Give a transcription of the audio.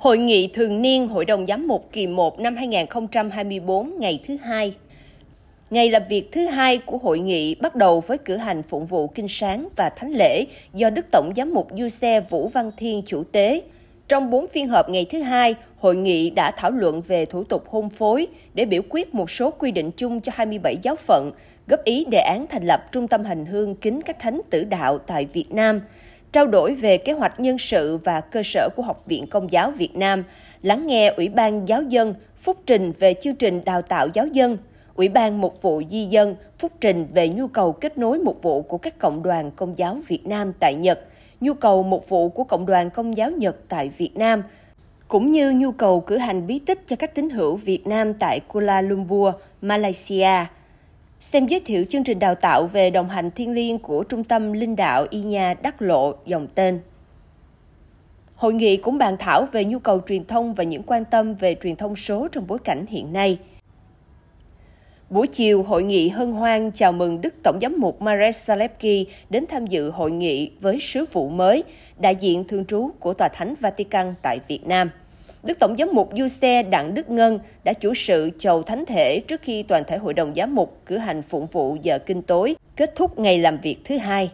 Hội nghị thường niên Hội đồng Giám mục kỳ 1 năm 2024 ngày thứ hai. Ngày làm việc thứ hai của hội nghị bắt đầu với cử hành phụng vụ kinh sáng và thánh lễ do Đức Tổng Giám mục Du Xe Vũ Văn Thiên chủ tế. Trong bốn phiên họp ngày thứ hai, hội nghị đã thảo luận về thủ tục hôn phối để biểu quyết một số quy định chung cho 27 giáo phận, góp ý đề án thành lập trung tâm hành hương kính các thánh tử đạo tại Việt Nam trao đổi về kế hoạch nhân sự và cơ sở của Học viện Công giáo Việt Nam, lắng nghe Ủy ban Giáo dân phúc trình về chương trình đào tạo giáo dân, Ủy ban Mục vụ Di dân phúc trình về nhu cầu kết nối mục vụ của các cộng đoàn Công giáo Việt Nam tại Nhật, nhu cầu mục vụ của Cộng đoàn Công giáo Nhật tại Việt Nam, cũng như nhu cầu cử hành bí tích cho các tín hữu Việt Nam tại Kuala Lumpur, Malaysia – Xem giới thiệu chương trình đào tạo về đồng hành thiên liêng của Trung tâm Linh Đạo Y Nha Đắc Lộ, dòng tên. Hội nghị cũng bàn thảo về nhu cầu truyền thông và những quan tâm về truyền thông số trong bối cảnh hiện nay. Buổi chiều, hội nghị hân hoan chào mừng Đức Tổng giám mục Marek Salepki đến tham dự hội nghị với sứ vụ mới, đại diện thường trú của Tòa Thánh Vatican tại Việt Nam. Đức Tổng giám mục Du Xe Đặng Đức Ngân đã chủ sự chầu thánh thể trước khi toàn thể hội đồng giám mục cử hành phụng vụ giờ kinh tối, kết thúc ngày làm việc thứ hai.